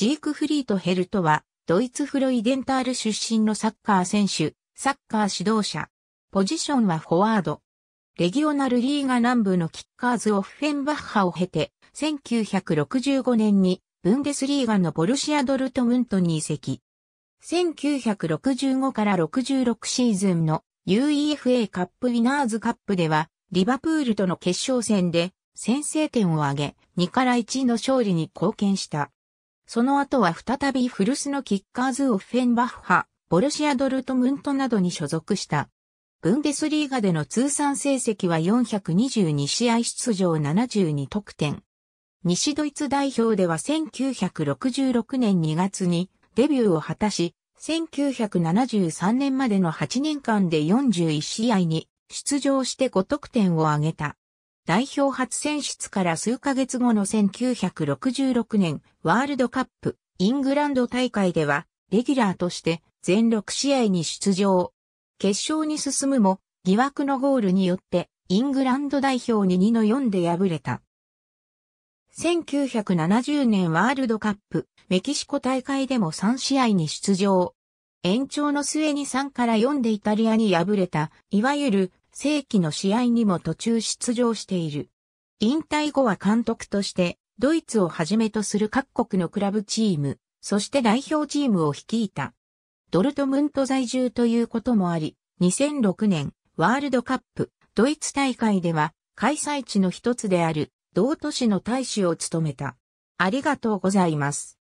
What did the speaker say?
ジークフリート・ヘルトは、ドイツフロイデンタール出身のサッカー選手、サッカー指導者。ポジションはフォワード。レギオナルリーガ南部のキッカーズ・オフフェンバッハを経て、1965年にブンデスリーガのボルシア・ドルトムントに移籍。1965から66シーズンの UEFA カップウィナーズカップでは、リバプールとの決勝戦で先制点を挙げ、2から1の勝利に貢献した。その後は再び古巣のキッカーズ・オフェンバッハ、ボルシア・ドルトムントなどに所属した。ブンデスリーガでの通算成績は422試合出場72得点。西ドイツ代表では1966年2月にデビューを果たし、1973年までの8年間で41試合に出場して5得点を挙げた。代表初選出から数ヶ月後の1966年ワールドカップイングランド大会ではレギュラーとして全6試合に出場。決勝に進むも疑惑のゴールによってイングランド代表に2の4で敗れた。1970年ワールドカップメキシコ大会でも3試合に出場。延長の末に3から4でイタリアに敗れた、いわゆる正規の試合にも途中出場している。引退後は監督として、ドイツをはじめとする各国のクラブチーム、そして代表チームを率いた。ドルトムント在住ということもあり、2006年、ワールドカップ、ドイツ大会では、開催地の一つである、同都市の大使を務めた。ありがとうございます。